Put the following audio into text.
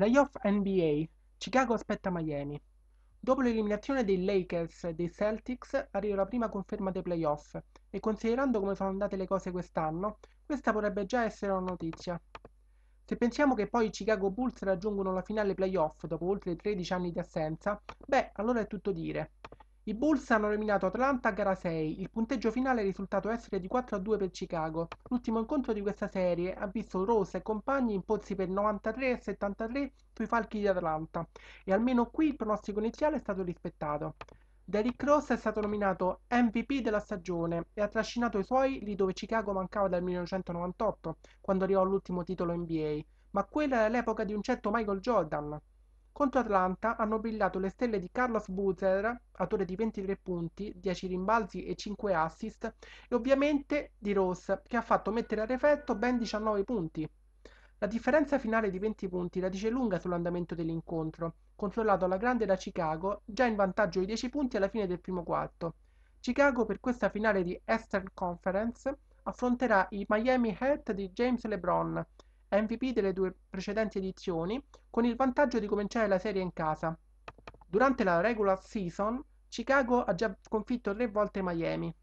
Playoff NBA. Chicago aspetta Miami. Dopo l'eliminazione dei Lakers e dei Celtics arriva la prima conferma dei playoff e considerando come sono andate le cose quest'anno, questa potrebbe già essere una notizia. Se pensiamo che poi i Chicago Bulls raggiungono la finale playoff dopo oltre 13 anni di assenza, beh, allora è tutto dire. I Bulls hanno eliminato Atlanta a gara 6. Il punteggio finale è risultato essere di 4-2 a per Chicago. L'ultimo incontro di questa serie ha visto Rose e compagni imporsi per 93 e 73 sui falchi di Atlanta e almeno qui il pronostico iniziale è stato rispettato. Derrick Rose è stato nominato MVP della stagione e ha trascinato i suoi lì dove Chicago mancava dal 1998, quando arrivò all'ultimo titolo NBA, ma quella era l'epoca di un certo Michael Jordan. Contro Atlanta hanno brillato le stelle di Carlos Boozer, autore di 23 punti, 10 rimbalzi e 5 assist, e ovviamente di Ross, che ha fatto mettere a effetto ben 19 punti. La differenza finale di 20 punti la dice lunga sull'andamento dell'incontro, controllato alla grande da Chicago, già in vantaggio di 10 punti alla fine del primo quarto. Chicago per questa finale di Eastern Conference affronterà i Miami Heat di James LeBron, MVP delle due precedenti edizioni, con il vantaggio di cominciare la serie in casa. Durante la regular season, Chicago ha già sconfitto tre volte Miami.